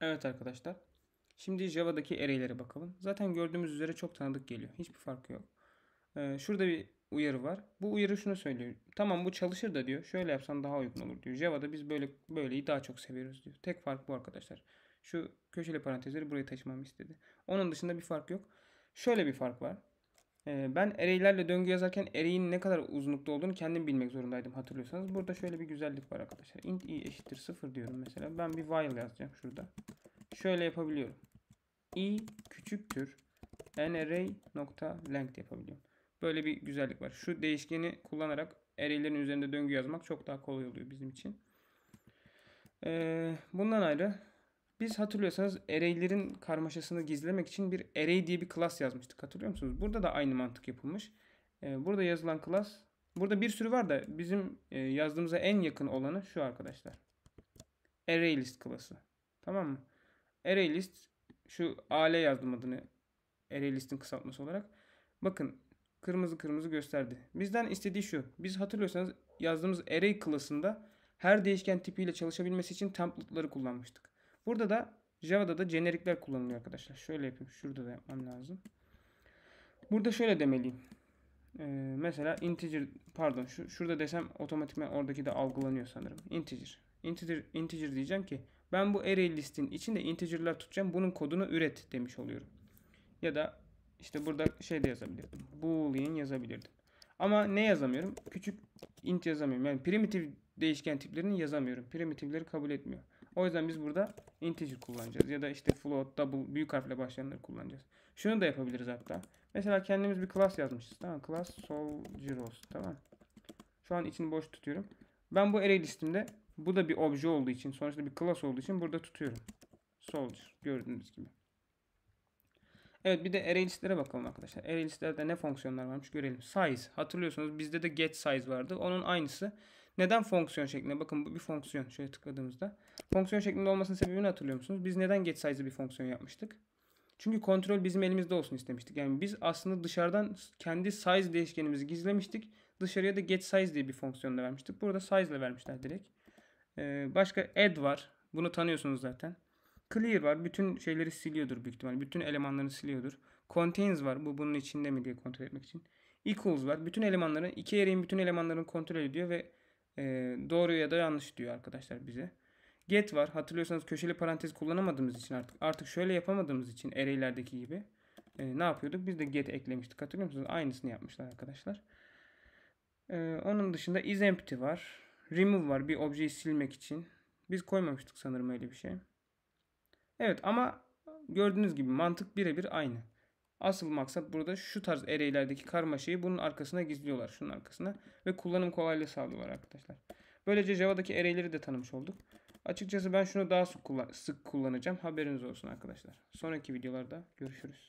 Evet arkadaşlar. Şimdi Java'daki array'lere bakalım. Zaten gördüğümüz üzere çok tanıdık geliyor. Hiçbir farkı yok. Ee, şurada bir uyarı var. Bu uyarı şunu söylüyor. Tamam bu çalışır da diyor. Şöyle yapsan daha uygun olur diyor. Java'da biz böyle böyleyi daha çok seviyoruz diyor. Tek fark bu arkadaşlar. Şu köşeli parantezleri buraya taşımamı istedi. Onun dışında bir fark yok. Şöyle bir fark var. Ee, ben array'lerle döngü yazarken array'in ne kadar uzunlukta olduğunu kendim bilmek zorundaydım hatırlıyorsanız. Burada şöyle bir güzellik var arkadaşlar. int i eşittir 0 diyorum mesela. Ben bir while yazacağım şurada. Şöyle yapabiliyorum. i küçüktür n array nokta length yapabiliyorum. Böyle bir güzellik var. Şu değişkeni kullanarak array'lerin üzerinde döngü yazmak çok daha kolay oluyor bizim için. Ee, bundan ayrı biz hatırlıyorsanız array'lerin karmaşasını gizlemek için bir array diye bir class yazmıştık. Hatırlıyor musunuz? Burada da aynı mantık yapılmış. Ee, burada yazılan class Burada bir sürü var da bizim e, yazdığımıza en yakın olanı şu arkadaşlar. ArrayList classı. Tamam mı? ArrayList şu AL yazdım adını. ArrayList'in kısaltması olarak. Bakın kırmızı kırmızı gösterdi. Bizden istediği şu. Biz hatırlıyorsanız yazdığımız array classında her değişken tipiyle çalışabilmesi için template'ları kullanmıştık. Burada da Java'da da generikler kullanılıyor arkadaşlar. Şöyle yapayım. Şurada da yapmam lazım. Burada şöyle demeliyim. Ee, mesela integer pardon şu, şurada desem otomatikman oradaki de algılanıyor sanırım. Integer. Integer, integer diyeceğim ki ben bu array listin içinde integerler tutacağım. Bunun kodunu üret demiş oluyorum. Ya da işte burada şey de yazabilirdim. Boolean yazabilirdim. Ama ne yazamıyorum? Küçük int yazamıyorum. Yani primitif değişken tiplerini yazamıyorum. Primitifleri kabul etmiyor. O yüzden biz burada integer kullanacağız. Ya da işte float, double, büyük harfle başlayanları kullanacağız. Şunu da yapabiliriz hatta. Mesela kendimiz bir class yazmışız. Tamam Class soldier olsun. Tamam Şu an içini boş tutuyorum. Ben bu array listimde bu da bir obje olduğu için sonuçta bir class olduğu için burada tutuyorum. Soldier gördüğünüz gibi. Evet bir de array listlere bakalım arkadaşlar. Array listlerde ne fonksiyonlar varmış görelim. Size hatırlıyorsunuz bizde de get size vardı. Onun aynısı neden fonksiyon şeklinde? Bakın bu bir fonksiyon. Şöyle tıkladığımızda. Fonksiyon şeklinde olmasının sebebini hatırlıyor musunuz? Biz neden get size bir fonksiyon yapmıştık? Çünkü kontrol bizim elimizde olsun istemiştik. Yani biz aslında dışarıdan kendi size değişkenimizi gizlemiştik. Dışarıya da get size diye bir fonksiyon da vermiştik. Burada size ile vermişler direkt. Ee, başka add var. Bunu tanıyorsunuz zaten. Clear var. Bütün şeyleri siliyordur büyük ihtimal. Bütün elemanlarını siliyordur. Contains var. Bu bunun içinde mi diye kontrol etmek için. Equals var. Bütün elemanların iki array'in bütün elemanların kontrol ediyor ve e, doğru ya da yanlış diyor arkadaşlar bize. Get var. Hatırlıyorsanız köşeli parantez kullanamadığımız için artık artık şöyle yapamadığımız için array'lerdeki gibi e, ne yapıyorduk? Biz de get eklemiştik. Hatırlıyor musunuz? Aynısını yapmışlar arkadaşlar. E, onun dışında is empty var. Remove var bir objeyi silmek için. Biz koymamıştık sanırım öyle bir şey. Evet ama gördüğünüz gibi mantık birebir aynı. Asıl maksat burada şu tarz ereylerdeki karmaşayı bunun arkasına gizliyorlar. Şunun arkasına. Ve kullanım kolaylığı sağlıyorlar arkadaşlar. Böylece Java'daki ereyleri de tanımış olduk. Açıkçası ben şunu daha sık kullanacağım. Haberiniz olsun arkadaşlar. Sonraki videolarda görüşürüz.